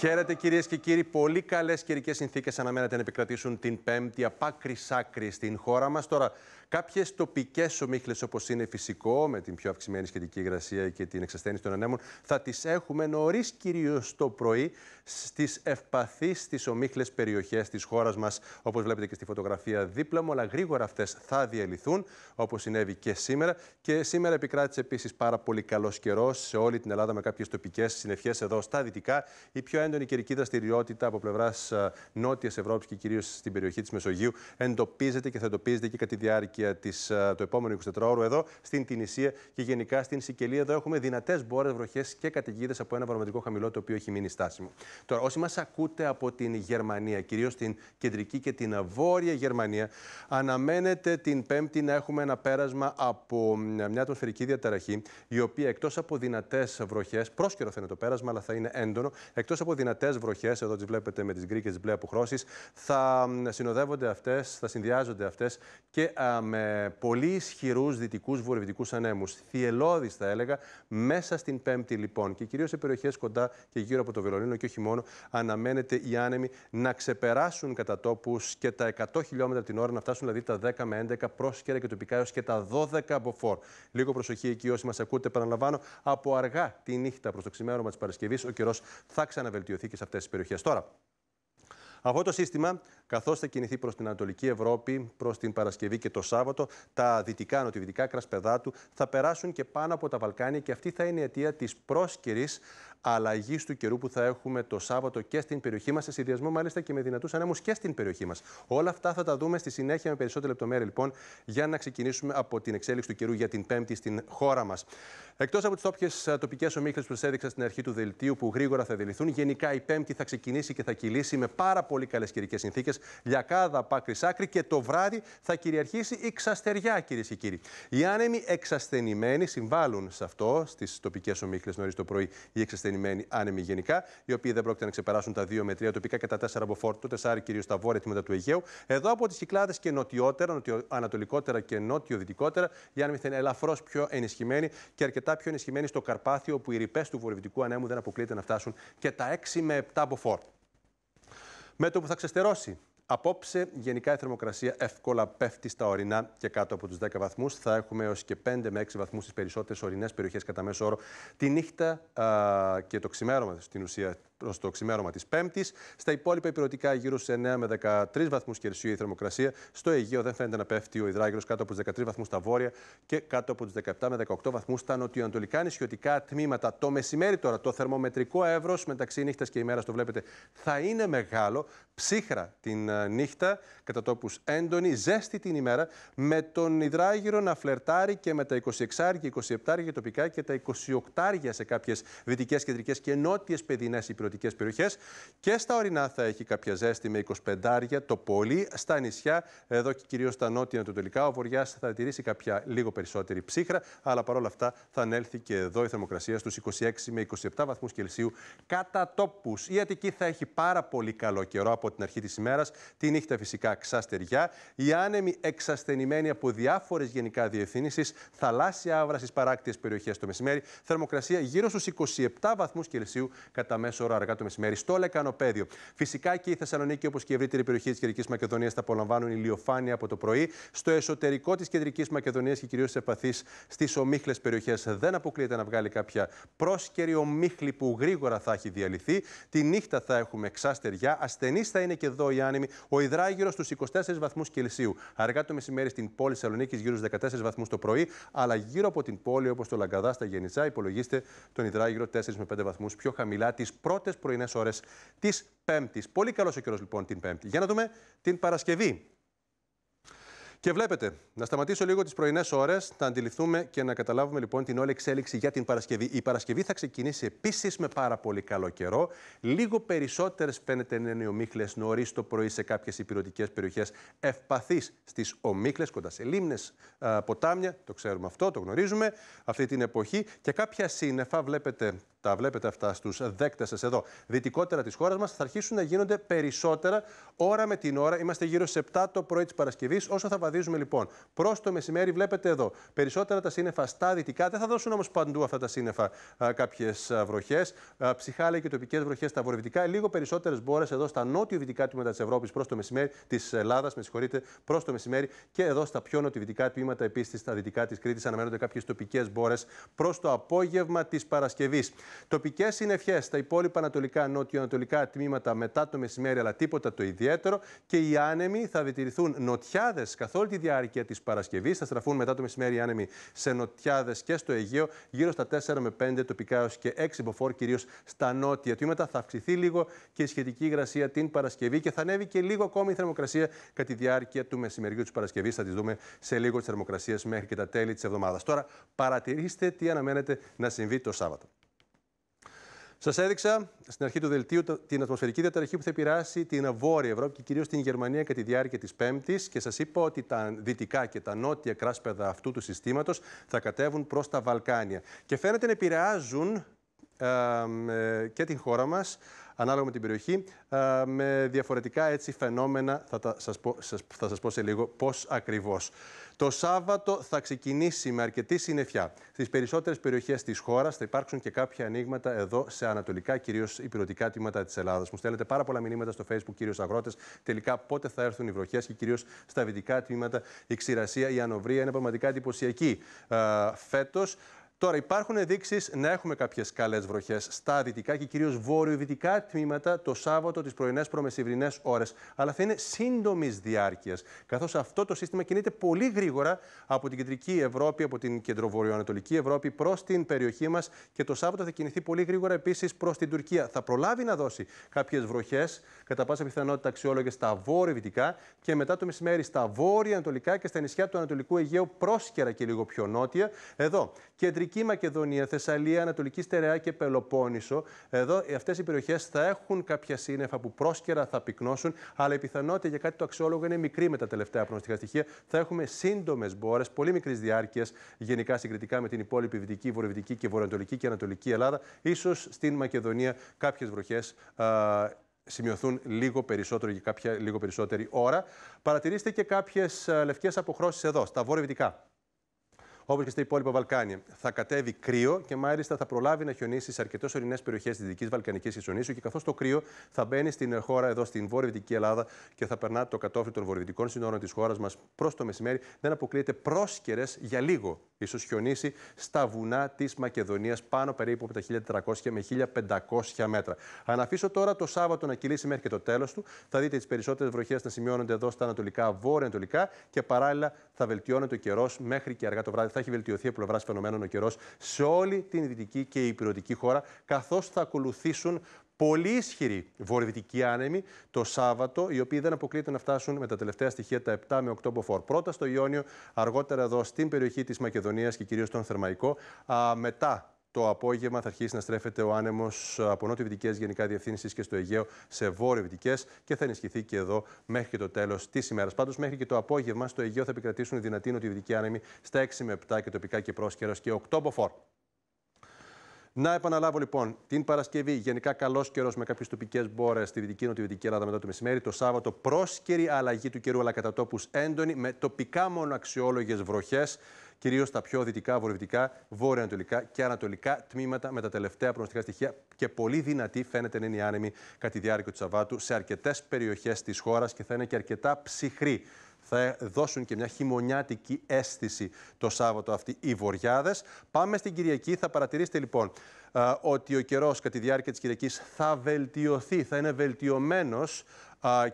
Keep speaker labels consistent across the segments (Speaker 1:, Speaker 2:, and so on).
Speaker 1: Χαίρετε κυρίες και κύριοι. Πολύ καλές καιρικές συνθήκες αναμένεται να επικρατήσουν την Πέμπτη από άκρη άκρη στην χώρα μας. Τώρα, κάποιες τοπικές ομίχλες όπως είναι φυσικό, με την πιο αυξημένη σχετική υγρασία και την εξασθένιση των ανέμων, θα τις έχουμε νωρίς κυρίως το πρωί στις ευπαθείς, στις ομίχλες περιοχές της χώρας μας. Όπως βλέπετε και στη φωτογραφία δίπλα μου, αλλά γρήγορα αυτές θα διαλυθούν, όπως συνέβη και σήμερα. Και σήμερα επικράτησε επίσης πάρα πολύ καλός καιρός σε όλη την Ελλάδα με κάποιες τοπικές συνευχέ εδώ στα δυτικά. Η πιο έντονη καιρική δραστηριότητα από πλευράς ε, Νότιας Ευρώπης και κυρίως στην περιοχή της Μεσογείου εντοπίζεται και θα εντοπίζεται και κατά τη διάρκεια της, ε, του επόμενου 24ωρου εδώ στην Τινησία και γενικά στην Σικελία. Εδώ έχουμε δυνατές μπόρες, βροχές και καταιγίδες από ένα βαρομετρικό χαμηλό το οποίο έχει μείνει στάσιμο. Τώρα, όσοι μας ακούτε από την Γερμανία, κυρίως την κεντρική και την βόρεια Γερμανία, αναμένεται την Πέμπτη να έχουμε ένα πέρασμα από μια ατμοσφαιρική διαταραχή, η οποία εκτός από δυνατές βροχές, πρόσκαιρο θα είναι το πέρασμα, αλλά θα είναι έντονο, εκτός από δυνατές βροχές, εδώ τις βλέπετε με τις γκρι και τις μπλε αποχρώσεις, θα συνοδεύονται αυτές, θα συνδυάζονται αυτές και με πολύ ισχυρούς δυτικούς βορειοδυτικούς ανέμους. Θυελώδης, θα έλεγα, μέσα στην Πέμπτη λοιπόν. Και κυρίως σε περιοχές κοντά και γύρω από το Βερολίνο και όχι μόνο, αναμένεται οι άνεμοι να ξεπεράσουν κατά τόπους και τα 100 χιλιόμετρα την ώρα, να φτάσουν δηλαδή τα 10 με 11 πρόσκαιρα και τοπικά έως και τα 12 από Λίγο προσοχή εκεί όσοι μας ακούτε, επαναλαμβάνω, από αργά τη νύχτα προς το ξημέρωμα της Παρασκευής ο καιρός θα ξαναβελτιώσει βελτιωθεί και σε αυτές τις περιοχές. Τώρα, αυτό το σύστημα καθώς θα κινηθεί προς την Ανατολική Ευρώπη προς την Παρασκευή και το Σάββατο. Τα δυτικά, νοτιοδυτικά κρασπεδά του θα περάσουν και πάνω από τα Βαλκάνια και αυτή θα είναι η αιτία της πρόσκαιρης αλλαγής του καιρού που θα έχουμε το Σάββατο και στην περιοχή μας, σε συνδυασμό μάλιστα και με δυνατούς ανέμους και στην περιοχή μας. Όλα αυτά θα τα δούμε στη συνέχεια με περισσότερη λεπτομέρεια λοιπόν, για να ξεκινήσουμε από την εξέλιξη του καιρού για την Πέμπτη στην χώρα μας. Εκτός από τις όποιες τοπικές ομίχλες που σας στην αρχή του δελτίου που γρήγορα θα δηληθούν, γενικά η Πέμπτη θα ξεκινήσει και θα κυλήσει με πάρα πολύ καλές καιρικές συνθήκες λιακάδα πάκρη άκρη και το βράδυ θα κυριαρχήσει η ξαστεριά, κυρίες και κύριοι. Οι άνεμοι εξασθενημένοι συμβάλλουν σε αυτό, στις τοπικές ομίχλες νωρίς το πρωί, οι εξασθενημένοι άνεμοι γενικά, οι οποίοι δεν πρόκειται να ξεπεράσουν τα 2 με 3 τοπικά και τα 4 από φόρτο, 4 κυρίως στα βόρεια τμήματα του Αιγαίου. Εδώ από τις κυκλάδες και νοτιότερα, ανατολικότερα και νότιο-δυτικότερα, οι άνεμοι θα είναι ελαφρώς πιο ενισχυμένοι και αρκετά πιο ενισχυμένοι στο Καρπάθιο, όπου οι ρηπές του βορειοδυτικού ανέμου δεν αποκλείται να φτάσουν και τα 6 με 7 από φόρτο. Με το που θα ξεστερώσει. Απόψε, γενικά η θερμοκρασία εύκολα πέφτει στα ορεινά και κάτω από τους 10 βαθμούς. Θα έχουμε έως και 5 με 6 βαθμούς στις περισσότερες ορεινές περιοχές κατά μέσο όρο τη νύχτα και το ξημέρωμα στην ουσία προς το ξημέρωμα της Πέμπτης. Στα υπόλοιπα υπηρετικά γύρω στους 9 με 13 βαθμούς Κελσίου η θερμοκρασία. Στο Αιγείο δεν φαίνεται να πέφτει ο υδράγυρο κάτω από τους 13 βαθμούς στα βόρεια και κάτω από τους 17 με 18 βαθμούς στα νοτιοανατολικά νησιωτικά τμήματα. Το μεσημέρι τώρα το θερμομετρικό εύρος μεταξύ νύχτας και ημέρας το βλέπετε θα είναι μεγάλο. Ψύχρα την ε, νύχτα, κατά τόπους έντονη, ζέστη την ημέρα, με τον υδράγυρο να φλερτάρει και με τα 26 και 27 τοπικά και τα 28 σε κάποιες δυτικές, κεντρικές και νότιες παιδινές υπηρετικές περιοχές. Και στα ορεινά θα έχει κάποια ζέστη με 25 το πολύ. Στα νησιά, εδώ και κυρίως στα νότια ανατολικά, ο βορειά θα τηρήσει κάποια λίγο περισσότερη ψύχρα. Αλλά παρόλα αυτά θα ανέλθει και εδώ η θερμοκρασία στους 26 με 27 βαθμούς Κελσίου κατά τόπους. Η Αττική θα έχει πάρα πολύ καλό καιρό από την αρχή της ημέρας. Τη νύχτα φυσικά ξαστεριά. Η άνεμη εξασθενημένη από διάφορες γενικά διευθύνσεις, θαλάσσια άβρα στις παράκτιες περιοχές το μεσημέρι. Θερμοκρασία γύρω στους 27 βαθμούς Κελσίου κατά μέσο ωρά αργά το μεσημέρι στο Λεκανοπέδιο. Φυσικά και η Θεσσαλονίκη, όπως και η ευρύτερη περιοχή της Κεντρικής Μακεδονίας, θα απολαμβάνουν ηλιοφάνεια από το πρωί. Στο εσωτερικό της Κεντρικής Μακεδονίας και κυρίως σε επαθεί στις ομίχλες περιοχές δεν αποκλείεται να βγάλει κάποια πρόσκαιρη ομίχλη που γρήγορα θα έχει διαλυθεί. Τη νύχτα θα έχουμε ξάστεριά. Ασθενείς θα είναι και εδώ οι άνεμοι. Ο υδράγυρος στους 24 βαθμούς Κελσίου. Αργά το μεσημέρι στην πόλη Θεσσαλονίκης γύρω στους 14 βαθμούς το πρωί, αλλά γύρω από την πόλη όπως το Λαγκαδά στα Γενιτσά υπολογίστε τον υδράγυρο 4 με 5 βαθμούς πιο χαμηλά τις πρώτες πρωινές ώρες της Πέμπτης. Πολύ καλός ο καιρός λοιπόν την Πέμπτη. Για να δούμε την Παρασκευή. Και βλέπετε, να σταματήσω λίγο τις πρωινές ώρες, να αντιληφθούμε και να καταλάβουμε λοιπόν την όλη εξέλιξη για την Παρασκευή. Η Παρασκευή θα ξεκινήσει επίσης με πάρα πολύ καλό καιρό. Λίγο περισσότερες φαίνεται ομίχλες νωρίς το πρωί σε κάποιες υπηρετικές περιοχές. Ευπαθείς στις ομίχλες, κοντά σε λίμνες, ποτάμια. Το ξέρουμε αυτό, το γνωρίζουμε αυτή την εποχή. Και κάποια σύννεφα, βλέπετε τα βλέπετε αυτά δέκτες σας εδώ, δυτικότερα της χώρας μας, θα αρχίσουν να γίνονται περισσότερα ώρα με την ώρα. Είμαστε γύρω σε 7 το πρωί της παρασκευής. όσο θα βαδίζουμε λοιπόν. Προς το μεσημέρι, βλέπετε εδώ. Περισσότερα τα σύννεφα στα δυτικά. Δεν θα δώσουν όμως παντού αυτά τα σύννεφα κάποιε βροχέ. Ψυχάλε και τοπικές βροχές στα βορειοδυτικά. Λίγο περισσότερες μπόρες εδώ στα νότιο-δυτικά τμήματα της Ευρώπης προς το μεσημέρι, της Ελλάδας, με συγχωρείτε, προς το μεσημέρι. Και εδώ στα πιο νοτιοδυτικά τμήματα επίσης στα δυτικά της Κρήτης αναμένονται κάποιες τοπικές μπόρες προς το απόγευμα της Παρασκευής. Τοπικές συννεφιέ στα υπόλοιπα ανατολικά, νότιο-ανατολικά τμήματα μετά το μεσημέρι, αλλά τίποτα το ιδιαίτερο. Και οι άνεμοι θα διτηρηθούν νοτιάδε όλη τη διάρκεια της Παρασκευής. Θα στραφούν μετά το μεσημέρι οι άνεμοι σε νοτιάδες και στο Αιγαίο, γύρω στα 4 με 5 τοπικά έω και 6 μποφόρ, κυρίως στα νότια τμήματα. Θα αυξηθεί λίγο και η σχετική υγρασία την Παρασκευή και θα ανέβει και λίγο ακόμη η θερμοκρασία κατά τη διάρκεια του μεσημεριού της Παρασκευής. Θα τη δούμε σε λίγο τις θερμοκρασίες μέχρι και τα τέλη της εβδομάδας. Τώρα παρατηρήστε τι αναμένετε να συμβεί το Σάββατο. Σας έδειξα στην αρχή του δελτίου την ατμοσφαιρική διαταραχή που θα επηρεάσει την Βόρεια Ευρώπη και κυρίως την Γερμανία κατά τη διάρκεια της Πέμπτης. Και σας είπα ότι τα δυτικά και τα νότια κράσπεδα αυτού του συστήματος θα κατέβουν προς τα Βαλκάνια. Και φαίνεται να επηρεάζουν ε, και την χώρα μας, ανάλογα με την περιοχή, με διαφορετικά έτσι φαινόμενα, θα, τα, σας πω, θα σας πω σε λίγο πώς ακριβώς. Το Σάββατο θα ξεκινήσει με αρκετή συννεφιά. στις περισσότερες περιοχές της χώρας θα υπάρξουν και κάποια ανοίγματα εδώ σε ανατολικά, κυρίως υπηρετικά τμήματα της Ελλάδας. Μου στέλνετε πάρα πολλά μηνύματα στο Facebook, κύριος Αγρότες τελικά πότε θα έρθουν οι βροχές και κυρίως στα βυτικά τμήματα η ξηρασία, η ανοβρία είναι πραγματικά εντυπωσιακή ε, φέτος. Τώρα υπάρχουν ενδείξεις να έχουμε κάποιες καλές βροχές στα δυτικά και κυριω βορειοδυτικά τμήματα το Σάββατο τις πρωινές προμεσηβρινές ώρες. Αλλά θα είναι σύντομης διάρκειας, καθώς αυτό το σύστημα κινείται πολύ γρήγορα από την κεντρική Ευρώπη, από την κεντροβορειοανατολική Ευρώπη προς την περιοχή μας και το Σάββατο θα κινηθεί πολύ γρήγορα επίσης προς την Τουρκία. Θα προλάβει να δώσει κάποιες βροχές, κατά πάσα πιθανότητα αξιόλογες στα βορειο και μετά το μεσημέρι στα βόρεια-ανατολικά και στα νησιά του Ανατολικού Αιγαίου πρόσκαιρα και λίγο πιο νότια. Εδώ, κεντρική Δυτική Μακεδονία, Θεσσαλία, Ανατολική Στερεά και Πελοπόννησο. Εδώ ε, αυτές οι περιοχές θα έχουν κάποια σύννεφα που πρόσκαιρα θα πυκνώσουν, αλλά η πιθανότητα για κάτι το αξιόλογο είναι μικρή με τα τελευταία προνοστικά στοιχεία. Θα έχουμε σύντομες μπόρες, πολύ μικρής διάρκειας γενικά συγκριτικά με την υπόλοιπη Δυτική, Βορειοδυτική και Βορειοανατολική και Ανατολική Ελλάδα. σω στην Μακεδονία κάποιες βροχές σημειωθούν λίγο περισσότερο για κάποια λίγο περισσότερη ώρα. Παρατηρήστε και κάποιες λευκές αποχρώσεις εδώ, στα βορεια όπως και στα υπόλοιπα Βαλκάνια. Θα κατέβει κρύο και μάλιστα θα προλάβει να χιονίσει σε αρκετές ορεινές περιοχές της Δυτικής Βαλκανικής Ισονήσου και καθώς το κρύο θα μπαίνει στην χώρα εδώ στην βορειοδυτική Ελλάδα και θα περνά το κατόφλι των βορειοδυτικών συνόρων της χώρας μας προς το μεσημέρι. Δεν αποκλείεται πρόσκαιρες για λίγο ίσως χιονίσει στα βουνά της Μακεδονίας πάνω περίπου από τα 1400 με 1500 μέτρα. Αν αφήσω τώρα το Σάββατο να κυλήσει μέχρι και το τέλος του, θα δείτε τις περισσότερες βροχές να σημειώνονται εδώ στα ανατολικά, βόρεια-ανατολικά και παράλληλα θα βελτιώνεται ο καιρός μέχρι και αργά το βράδυ έχει βελτιωθεί από πλευράς φαινομένων ο καιρός σε όλη την δυτική και υπηρετική χώρα, καθώς θα ακολουθήσουν πολύ ισχυροί βορειοδυτικοί άνεμοι το Σάββατο, οι οποίοι δεν αποκλείεται να φτάσουν με τα τελευταία στοιχεία τα 7 με 8 ποφόρ. Πρώτα στο Ιόνιο, αργότερα εδώ στην περιοχή της Μακεδονίας και κυρίως στον Θερμαϊκό, μετά το απόγευμα θα αρχίσει να στρέφεται ο άνεμος από νότιο-βυτικέ γενικά διευθύνσεις και στο Αιγαίο σε βόρειο-βυτικέ και θα ενισχυθεί και εδώ μέχρι και το τέλος της ημέρας. Πάντως, μέχρι και το απόγευμα στο Αιγαίο θα επικρατήσουν δυνατοί νότιο-βυτικοί άνεμοι στα 6 με 7 και τοπικά και πρόσκαιρος και 8 μποφόρ. Να επαναλάβω λοιπόν την Παρασκευή. Γενικά καλός καιρός με κάποιες τοπικές μπόρες στη δυτική νοτιοδυτική Ελλάδα μετά το μεσημέρι. Το Σάββατο πρόσκαιρη αλλαγή του καιρού, αλλά κατά τόπους έντονη, με τοπικά μόνο αξιόλογε βροχές κυρίως στα πιο δυτικά, βορειοανατολικά και ανατολικά τμήματα με τα τελευταία προνοστικά στοιχεία και πολύ δυνατή φαίνεται να είναι η άνεμη κατά τη διάρκεια του Σαββάτου σε αρκετές περιοχές της χώρας και θα είναι και αρκετά ψυχρή θα δώσουν και μια χειμωνιάτικη αίσθηση το Σάββατο αυτή οι βορειάδε. Πάμε στην Κυριακή. Θα παρατηρήσετε λοιπόν ότι ο καιρός κατά τη διάρκεια της Κυριακής θα βελτιωθεί, θα είναι βελτιωμένος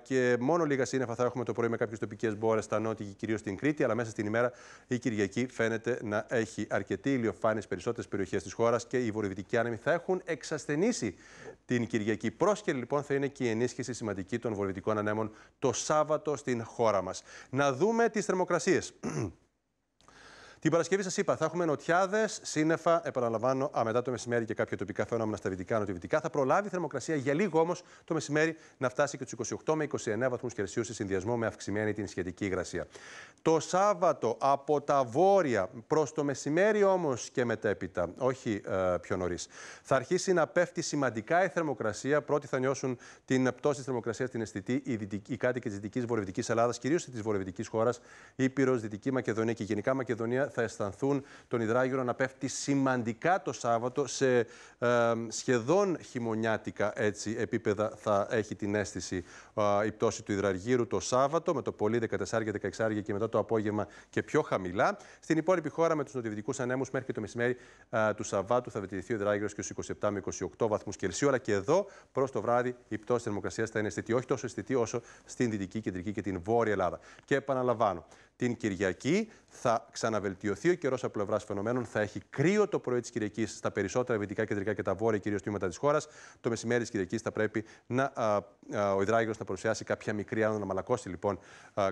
Speaker 1: και μόνο λίγα σύννεφα θα έχουμε το πρωί με κάποιες τοπικές μπόρες στα νότια και κυρίως στην Κρήτη. Αλλά μέσα στην ημέρα η Κυριακή φαίνεται να έχει αρκετή ηλιοφάνεια στι περισσότερες περιοχές της χώρας και οι βορειοδυτικοί άνεμοι θα έχουν εξασθενήσει την Κυριακή. Πρόσκαιρη λοιπόν θα είναι και η ενίσχυση σημαντική των βορειοδυτικών ανέμων το Σάββατο στην χώρα μας. Να δούμε τις θερμοκρασίες. Την Παρασκευή σας είπα, θα έχουμε νοτιάδες, σύννεφα, επαναλαμβάνω, α, μετά το μεσημέρι και κάποια τοπικά φαινόμενα στα βυτικά, νοτιοδυτικά. Θα προλάβει η θερμοκρασία για λίγο όμως το μεσημέρι να φτάσει και τους 28 με 29 βαθμούς Κελσίου σε συνδυασμό με αυξημένη την σχετική υγρασία. Το Σάββατο από τα βόρεια προς το μεσημέρι όμως και μετέπειτα, όχι ε, πιο νωρίς, θα αρχίσει να πέφτει σημαντικά η θερμοκρασία. Πρώτοι θα νιώσουν την πτώση της θερμοκρασίας στην αισθητή οι κάτοικοι της δυτικής βορειοδυτικής Ελλάδας, κυρίως της βορειοδυτικής χώρας, Ήπειρος, Δυτική Μακεδονία και γενικά Μακεδονία θα αισθανθούν τον υδράγυρο να πέφτει σημαντικά το Σάββατο σε ε, σχεδόν χειμωνιάτικα έτσι, επίπεδα θα έχει την αίσθηση η πτώση του υδραργύρου το Σάββατο με το πολύ 14 16 και μετά το απόγευμα και πιο χαμηλά. Στην υπόλοιπη χώρα με τους νοτιοδυτικούς ανέμους μέχρι και το μεσημέρι του Σαββάτου θα βετηρηθεί ο υδράγυρος και στους 27 με 28 βαθμούς Κελσίου αλλά και εδώ προς το βράδυ η πτώση θερμοκρασίας θα είναι αισθητή, όχι τόσο αισθητή όσο στην Δυτική, Κεντρική και την Βόρεια Ελλάδα. Και επαναλαμβάνω, την Κυριακή. Θα ξαναβελτιωθεί ο καιρός από πλευράς φαινομένων. Θα έχει κρύο το πρωί της Κυριακής στα περισσότερα δυτικά, κεντρικά και τα βόρεια κυρίως τμήματα της χώρας. Το μεσημέρι της Κυριακής θα πρέπει να, α, α, ο υδράγειο να παρουσιάσει κάποια μικρή άνοδο, να μαλακώσει λοιπόν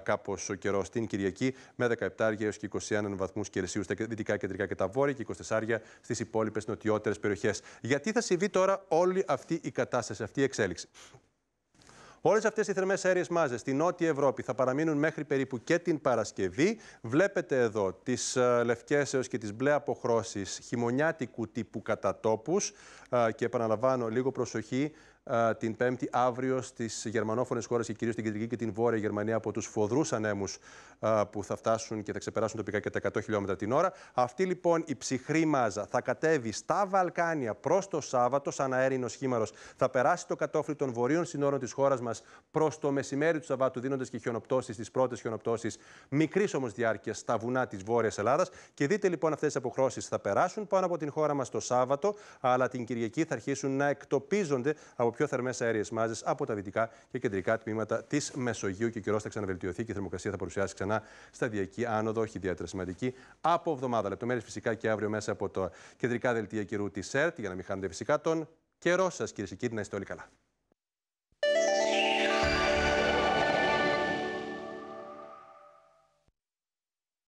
Speaker 1: κάπως ο καιρός την Κυριακή με 17 έως και 21 βαθμούς Κελσίου στα δυτικά, κεντρικά και τα βόρεια και 24 στις υπόλοιπες νοτιότερες περιοχές. Γιατί θα συμβεί τώρα όλη αυτή η κατάσταση, αυτή η εξέλιξη. Όλες αυτές οι θερμές αέριε μάζες στη Νότια Ευρώπη θα παραμείνουν μέχρι περίπου και την Παρασκευή. Βλέπετε εδώ τις ε, λευκές έως και τις μπλε αποχρώσεις χειμωνιάτικου τύπου κατά ε, Και επαναλαμβάνω, λίγο προσοχή την Πέμπτη αύριο στις γερμανόφωνες χώρες και κυρίως στην κεντρική και την βόρεια Γερμανία από τους φοδρούς ανέμους που θα φτάσουν και θα ξεπεράσουν τοπικά και τα 100 χιλιόμετρα την ώρα. Αυτή λοιπόν η ψυχρή μάζα θα κατέβει στα Βαλκάνια προς το Σάββατο, σαν αέρινος χήμαρος. Θα περάσει το κατόφλι των βορείων συνόρων της χώρας μας προς το μεσημέρι του Σαββάτου, δίνοντας και χιονοπτώσεις, τις πρώτες χιονοπτώσεις μικρής όμως διάρκειας στα βουνά της βόρειας Ελλάδας. Και δείτε λοιπόν αυτές τις αποχρώσεις θα περάσουν πάνω από την χώρα μας το Σάββατο, αλλά την Κυριακή θα αρχίσουν να εκτοπίζονται από πιο θερμές αέριες μάζες από τα δυτικά και κεντρικά τμήματα της Μεσογείου και ο καιρός θα ξαναβελτιωθεί και η θερμοκρασία θα παρουσιάσει ξανά σταδιακή άνοδο, όχι ιδιαίτερα σημαντική, από εβδομάδα. Λεπτομέρειες φυσικά και αύριο μέσα από τα κεντρικά δελτία καιρού της ΕΡΤ για να μην χάνετε φυσικά τον καιρό σας, κυρίε και να είστε όλοι καλά.